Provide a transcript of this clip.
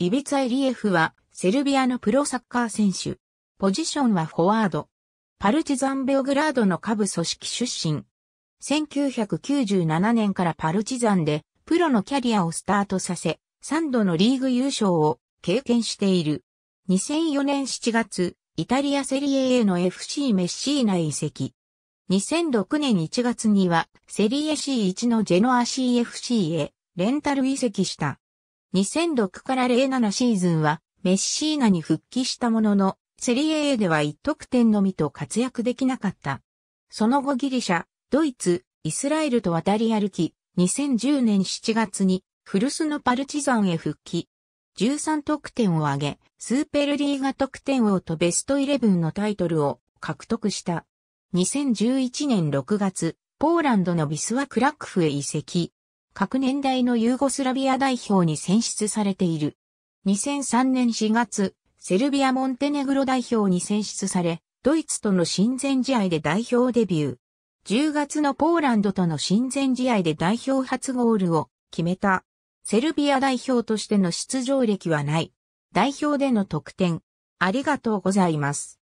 イビツァエリエフは、セルビアのプロサッカー選手。ポジションはフォワード。パルチザンベオグラードの下部組織出身。1997年からパルチザンで、プロのキャリアをスタートさせ、3度のリーグ優勝を経験している。2004年7月、イタリアセリエ A の FC メッシーナ移籍。2006年1月には、セリエ C1 のジェノア CFC へレンタル移籍した。2006から07シーズンはメッシーナに復帰したものの、セリエ A では1得点のみと活躍できなかった。その後ギリシャ、ドイツ、イスラエルと渡り歩き、2010年7月に古巣のパルチザンへ復帰。13得点を挙げ、スーペルリーガ得点王とベストイレブンのタイトルを獲得した。2011年6月、ポーランドのビスワクラックフへ移籍。各年代のユーゴスラビア代表に選出されている。2003年4月、セルビア・モンテネグロ代表に選出され、ドイツとの親善試合で代表デビュー。10月のポーランドとの親善試合で代表初ゴールを決めた。セルビア代表としての出場歴はない。代表での得点。ありがとうございます。